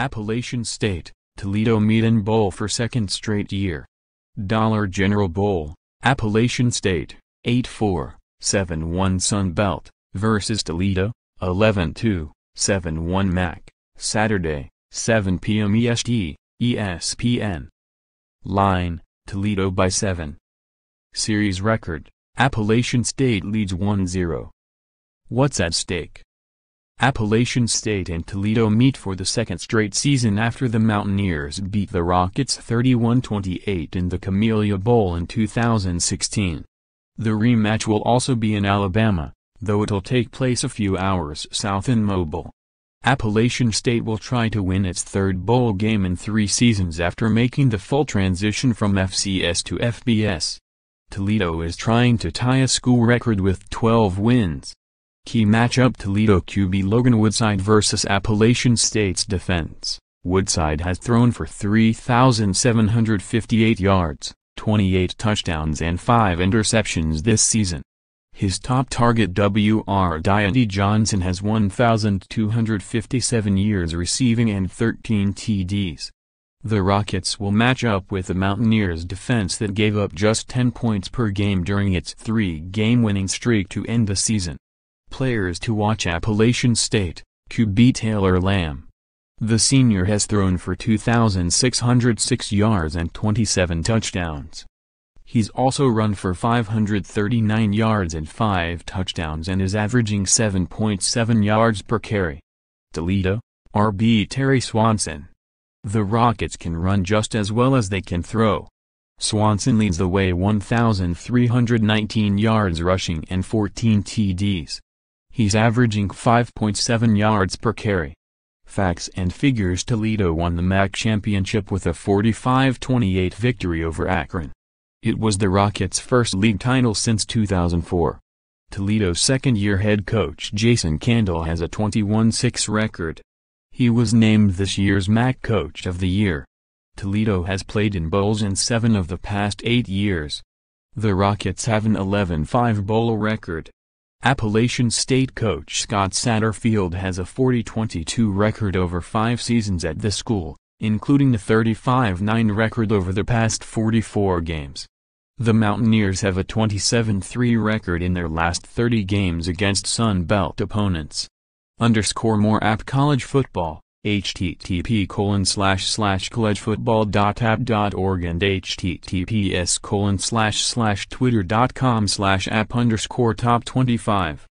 Appalachian State, Toledo meet and Bowl for second straight year. Dollar General Bowl, Appalachian State, 8-4, 7-1 Sun Belt, versus Toledo, 11-2, 7-1 MAC, Saturday, 7 p.m. EST, ESPN. Line, Toledo by 7. Series record, Appalachian State leads 1-0. What's at stake? Appalachian State and Toledo meet for the second straight season after the Mountaineers beat the Rockets 31-28 in the Camellia Bowl in 2016. The rematch will also be in Alabama, though it'll take place a few hours south in Mobile. Appalachian State will try to win its third bowl game in three seasons after making the full transition from FCS to FBS. Toledo is trying to tie a school record with 12 wins. Key matchup Toledo QB Logan Woodside versus Appalachian State's defense. Woodside has thrown for 3,758 yards, 28 touchdowns and 5 interceptions this season. His top target W.R. Diandy Johnson has 1,257 yards receiving and 13 TDs. The Rockets will match up with the Mountaineers defense that gave up just 10 points per game during its three-game winning streak to end the season. Players to watch Appalachian State, QB Taylor Lamb. The senior has thrown for 2,606 yards and 27 touchdowns. He's also run for 539 yards and 5 touchdowns and is averaging 7.7 yards per carry. Toledo, RB Terry Swanson. The Rockets can run just as well as they can throw. Swanson leads the way 1,319 yards rushing and 14 TDs. He's averaging 5.7 yards per carry. Facts and figures Toledo won the MAC championship with a 45-28 victory over Akron. It was the Rockets' first league title since 2004. Toledo's second-year head coach Jason Candle has a 21-6 record. He was named this year's MAC Coach of the Year. Toledo has played in bowls in seven of the past eight years. The Rockets have an 11-5 bowl record. Appalachian State coach Scott Satterfield has a 40-22 record over five seasons at the school, including the 35-9 record over the past 44 games. The Mountaineers have a 27-3 record in their last 30 games against Sun Belt opponents. Underscore more app college football http colon slash slash collegefootball.app.org and https colon slash slash twitter.com slash app underscore top 25.